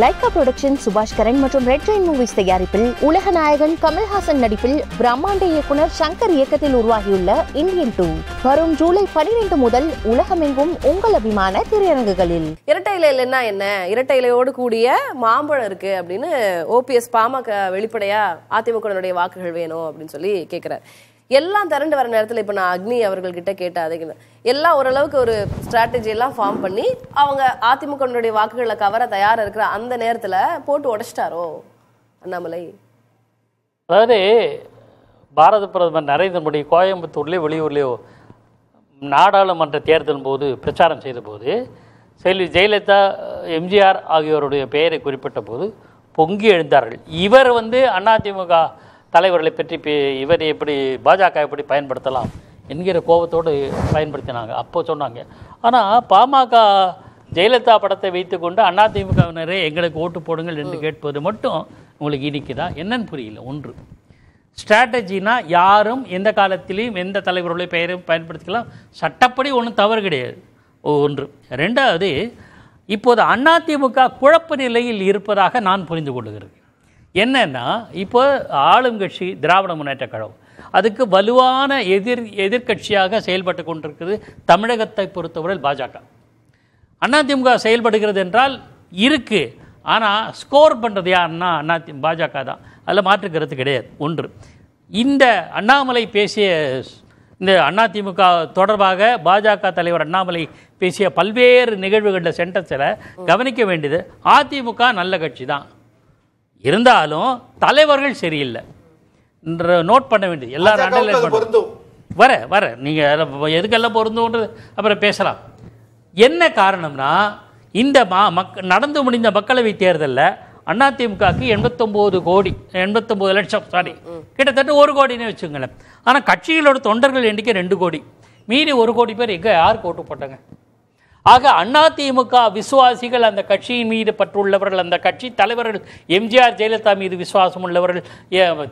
Lyca production Subaskaran மற்றும் red Jain movies தயாரிப்பில் உலக நாயகன் கமல்ஹாசன் நடிப்பில் பிரம்மாண்ட இயக்குனர் சங்கர் இயக்கத்தில் உருவாகியுள்ள இந்தியன் டூ வரும் ஜூலை பனிரெண்டு முதல் உலகமெங்கும் உங்கள் அபிமான திரையரங்குகளில் இரட்டை இலையிலன்னா என்ன இரட்டை இலையோடு கூடிய மாம்பழம் இருக்கு அப்படின்னு ஓபிஎஸ் பாமக வெளிப்படையா அதிமுகனுடைய வாக்குகள் வேணும் அப்படின்னு சொல்லி கேட்கிறார் எல்லாம் திரண்டு வர நேரத்தில் இப்போ நான் அக்னி அவர்கள்கிட்ட கேட்ட அதே எல்லாம் ஓரளவுக்கு ஒரு ஸ்ட்ராட்டஜி எல்லாம் ஃபார்ம் பண்ணி அவங்க அதிமுக வாக்குகளை கவர தயாராக இருக்கிற அந்த நேரத்தில் போட்டு உடைச்சிட்டாரோ அண்ணாமலை அதாவது பாரத பிரதமர் நரேந்திர மோடி கோயம்புத்தூர்லேயோ வெளியூர்லேயோ நாடாளுமன்ற தேர்தல் போது பிரச்சாரம் செய்தபோது செல்வி ஜெயலலிதா எம்ஜிஆர் ஆகியோருடைய பெயரை குறிப்பிட்ட போது பொங்கி எழுந்தார்கள் இவர் வந்து அதிமுக தலைவர்களை பற்றி இவர் எப்படி பாஜக எப்படி பயன்படுத்தலாம் என்கிற கோபத்தோடு பயன்படுத்தினாங்க அப்போ சொன்னாங்க ஆனால் பாமக ஜெயலலிதா படத்தை வைத்துக்கொண்டு அதிமுகவினரே எங்களுக்கு ஓட்டு போடுங்கள் என்று கேட்பது மட்டும் உங்களுக்கு இனிக்குதா என்னன்னு புரியல ஒன்று ஸ்ட்ராட்டஜினா யாரும் எந்த காலத்திலையும் எந்த தலைவர்களுடைய பெயரும் பயன்படுத்திக்கலாம் சட்டப்படி ஒன்றும் தவறு கிடையாது ஒன்று ரெண்டாவது இப்போது அதிமுக குழப்ப நிலையில் இருப்பதாக நான் புரிந்து கொள்கிறேன் என்னன்னா இப்போ ஆளும் கட்சி திராவிட முன்னேற்ற கழகம் அதுக்கு வலுவான எதிர் எதிர்கட்சியாக செயல்பட்டு கொண்டிருக்கிறது தமிழகத்தை பொறுத்தவரையில் பாஜக அதிமுக செயல்படுகிறது என்றால் இருக்குது ஆனால் ஸ்கோர் பண்ணுறது யாருன்னா அண்ணா பாஜக தான் அதில் மாற்று கருத்து கிடையாது ஒன்று இந்த அண்ணாமலை பேசிய இந்த அதிமுக தொடர்பாக பாஜக தலைவர் அண்ணாமலை பேசிய பல்வேறு நிகழ்வுகளில் சென்டர்ஸில் கவனிக்க வேண்டியது அதிமுக நல்ல கட்சி தான் இருந்தாலும் தலைவர்கள் சரியில்லை நோட் பண்ண வேண்டியது எல்லாரும் அண்டர்லைன் பண்ணுறது வர வர நீங்கள் எதுக்கெல்லாம் பொருந்துன்றது அப்புறம் பேசலாம் என்ன காரணம்னா இந்த மா மக் நடந்து முடிந்த மக்களவை தேர்தலில் அதிமுகவுக்கு எண்பத்தொம்போது கோடி எண்பத்தொம்போது லட்சம் சாரி கிட்டத்தட்ட ஒரு கோடினே வச்சுங்களேன் ஆனால் கட்சிகளோட தொண்டர்கள் எண்ணிக்கை ரெண்டு கோடி மீறி ஒரு கோடி பேர் எங்கே யாருக்கு ஓட்டு போட்டாங்க ஆக அதிமுக விசுவாசிகள் அந்த கட்சியின் மீது பற்றுள்ளவர்கள் அந்த கட்சி தலைவர்கள் எம்ஜிஆர் ஜெயலலிதா மீது விசுவாசம் உள்ளவர்கள்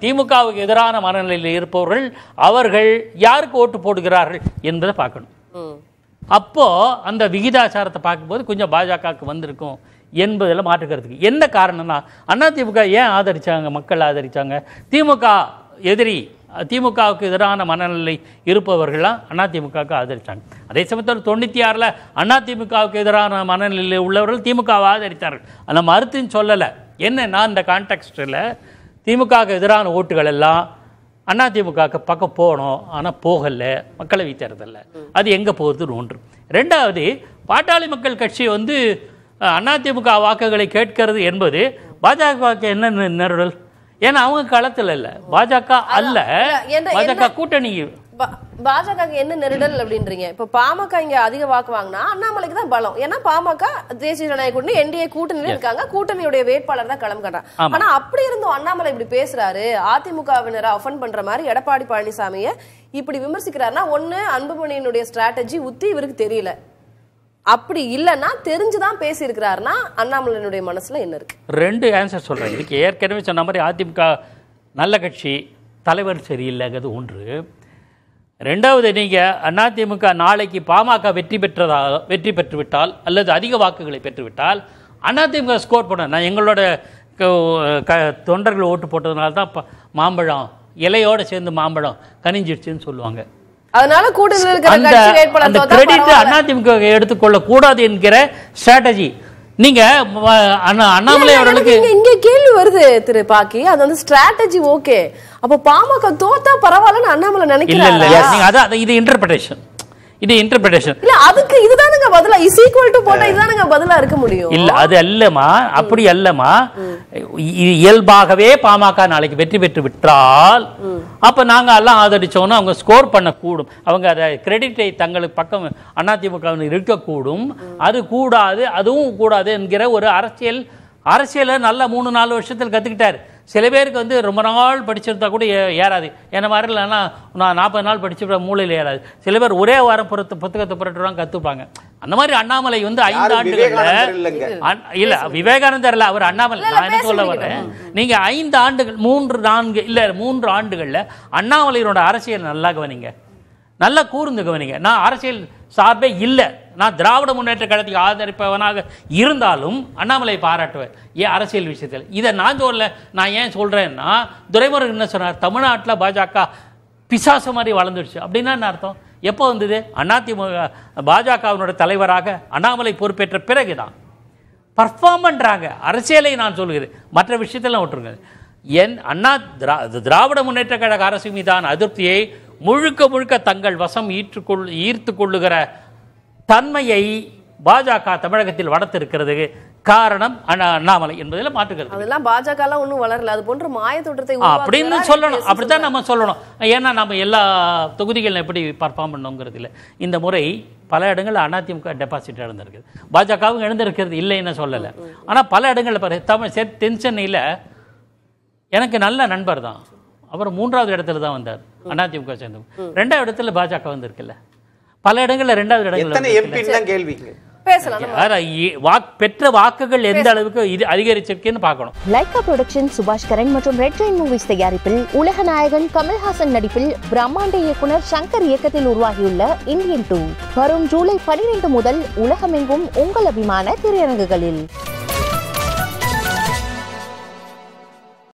திமுகவுக்கு எதிரான மனநிலையில் இருப்பவர்கள் அவர்கள் யாருக்கு ஓட்டு போடுகிறார்கள் என்பதை பார்க்கணும் அப்போது அந்த விகிதாச்சாரத்தை பார்க்கும்போது கொஞ்சம் பாஜகவுக்கு வந்திருக்கும் என்பதில் மாற்றுக்கிறதுக்கு என்ன காரணம்னா அதிமுக ஏன் ஆதரித்தாங்க மக்கள் ஆதரித்தாங்க திமுக எதிரி திமுகவுக்கு எதிரான மனநிலை இருப்பவர்களாக அதிமுகவுக்கு ஆதரித்தாங்க அதே சமயத்தில் தொண்ணூற்றி ஆறில் அதிமுகவுக்கு எதிரான மனநிலையில் உள்ளவர்கள் திமுகவை ஆதரித்தார்கள் அந்த மறுத்துன்னு சொல்லலை என்ன நான் இந்த கான்டெக்ட்டில் திமுகவுக்கு எதிரான ஓட்டுகள் எல்லாம் அதிமுகவுக்கு பக்கம் போகணும் ஆனால் போகலை மக்களவை தேர்தலில் அது எங்கே போகுதுன்னு ஒன்று ரெண்டாவது பாட்டாளி மக்கள் கட்சி வந்து அதிமுக வாக்குகளை கேட்கிறது என்பது பாஜக என்ன நிறுவல் ஏன்னா அவங்க களத்துல இல்ல பாஜக அல்ல பாஜக கூட்டணி பாஜக என்ன நெருடல் அப்படின்றீங்க இப்ப பாமக இங்க அதிக வாக்கு வாங்கினா அண்ணாமலைக்கு தான் பலம் ஏன்னா பாமக தேசிய ஜனநாயக கூட்டணி என்டிஏ கூட்டணியில இருக்காங்க கூட்டணியுடைய வேட்பாளர் தான் களம் கட்டுறான் ஆனா அப்படி இருந்தும் அண்ணாமலை இப்படி பேசுறாரு அதிமுகவினரை அஃபன் பண்ற மாதிரி எடப்பாடி பழனிசாமியை இப்படி விமர்சிக்கிறாருன்னா ஒன்னு அன்புமணியினுடைய ஸ்ட்ராட்டஜி உத்தி இவருக்கு தெரியல அப்படி இல்லைன்னா தெரிஞ்சுதான் பேசியிருக்கிறாருன்னா அண்ணாமலையினுடைய மனசுல என்ன இருக்கு ரெண்டு ஆன்சர் சொல்றேன் இதுக்கு ஏற்கனவே சொன்ன மாதிரி அதிமுக நல்ல கட்சி தலைவர் சரியில்லைங்கிறது ஒன்று ரெண்டாவது நீங்கள் அதிமுக நாளைக்கு பாமக வெற்றி பெற்றதாக வெற்றி பெற்றுவிட்டால் அல்லது அதிக வாக்குகளை பெற்றுவிட்டால் அதிமுக ஸ்கோர் பண்ண நான் எங்களோட க தொண்டர்கள் ஓட்டு போட்டதுனால தான் மாம்பழம் இலையோடு சேர்ந்து மாம்பழம் கனிஞ்சிடுச்சுன்னு சொல்லுவாங்க அதனால கூட்டத்தில் இருக்கிற அந்த கிரெடிட் அதிமுக எடுத்துக்கொள்ள கூடாது என்கிற ஸ்ட்ராட்டஜி நீங்க அண்ணாமலை அவர்களுக்கு இங்க கேள்வி வருது திரு பாக்கி அது வந்து ஸ்ட்ராட்டஜி ஓகே அப்ப பாமக தோத்தா பரவாயில்லன்னு அண்ணாமலை நினைக்கிறேன் இல்ல இல்ல நீங்க அது இது இன்டர்பிரேஷன் இது இன்டர்பிரேஷன் இல்ல அதுக்கு இதுதானுங்க பதிலா இஸ் ஈக்குவல் டு போட்டா இதுதானுங்க பதிலா இருக்க முடியும் இல்ல அது அல்லமா அப்படி அல்லமா இயல்பாகவே பாமக நாளைக்கு வெற்றி பெற்று விட்டால் அப்ப நாங்க எல்லாம் ஆதரிச்சோம்னா அவங்க ஸ்கோர் பண்ண கூடும் அவங்க அதை கிரெடிட்டை தங்களுக்கு பக்கம் அதிமுக இருக்கக்கூடும் அது கூடாது அதுவும் கூடாது என்கிற ஒரு அரசியல் அரசியல நல்ல மூணு நாலு வருஷத்தில் கத்துக்கிட்டாரு சில பேருக்கு வந்து ரொம்ப நாள் படிச்சிருந்தா கூட ஏறாது என்ன மாதிரி இல்லைன்னா நான் நாற்பது நாள் படிச்சு மூளையில் ஏறாது சில பேர் ஒரே வாரம் பொறுத்து புத்தகத்தை புரட்டுறாங்க கற்றுப்பாங்க அந்த மாதிரி அண்ணாமலை வந்து ஐந்து ஆண்டுகளில் இல்ல விவேகானந்தர் இல்ல அவர் அண்ணாமலை நான் என்ன சொல்ல வரேன் நீங்க ஐந்து ஆண்டுகள் மூன்று நான்கு இல்ல மூன்று ஆண்டுகள்ல அண்ணாமலையினோட அரசியல் நல்லா கவனிங்க நல்லா கூர்ந்து கவனிங்க நான் அரசியல் சார்பே இல்லை நான் திராவிட முன்னேற்ற கழகத்துக்கு ஆதரிப்பவனாக இருந்தாலும் அண்ணாமலை பாராட்டுவேன் ஏன் அரசியல் விஷயத்தில் இதை நான் சொல்ல நான் ஏன் சொல்கிறேன்னா துரைமுருகன் என்ன சொன்னார் தமிழ்நாட்டில் பாஜக பிசாசு மாதிரி வளர்ந்துடுச்சு அப்படின்னா என்ன அர்த்தம் எப்போ வந்தது அதிமுக பாஜகவினுடைய தலைவராக அண்ணாமலை பொறுப்பேற்ற பிறகு தான் பர்ஃபார்ம் பண்ணுறாங்க அரசியலை நான் சொல்கிறேன் மற்ற விஷயத்தெல்லாம் விட்டுருங்க என் அண்ணா திரா திராவிட முன்னேற்ற கழக அரசு மீதான அதிருப்தியை முழுக்க முழுக்க தங்கள் வசம் ஈற்றுக்கொள் ஈர்த்து கொள்ளுகிற தன்மையை பாஜக தமிழகத்தில் வளர்த்திருக்கிறது காரணம் அண்ணாமலை என்பதில் மாற்றுகிறது அதெல்லாம் பாஜக எல்லாம் ஒன்றும் வளரல அது போன்ற மாய தோற்றத்தை அப்படின்னு சொல்லணும் அப்படித்தான் நம்ம சொல்லணும் ஏன்னா நம்ம எல்லா தொகுதிகளும் எப்படி பர்ஃபார்ம் பண்ணுங்கிறது இல்லை இந்த முறை பல இடங்களில் அதிமுக டெபாசிட் இழந்திருக்குது பாஜகவும் இழந்திருக்கிறது இல்லைன்னு சொல்லலை ஆனால் பல இடங்களில் தமிழ் தென் சென்னையில் எனக்கு நல்ல நண்பர் தான் அவர் மூன்றாவது இடத்துல தான் வந்தார் அதிமுக சேர்ந்தவர் ரெண்டாவது இடத்துல பாஜக வந்திருக்குல்ல பல இடங்கள்ல ரெண்டாவது இடங்கள் கேள்வி பெற்ற வாக்குகள் எந்த அளவுக்கு இது அதிகரிச்சிருக்குன்னு பார்க்கணும் லைகா புரொடக்ஷன் சுபாஷ் கரன் மற்றும் ரெட் ஜெயின் மூவிஸ் தயாரிப்பில் உலக நாயகன் கமல்ஹாசன் நடிப்பில் பிரம்மாண்ட இயக்குனர் சங்கர் இயக்கத்தில் உருவாகியுள்ள இந்தியன் டூ வரும் ஜூலை பனிரெண்டு முதல் உலகமெங்கும் உங்கள் அபிமான திரையரங்குகளில்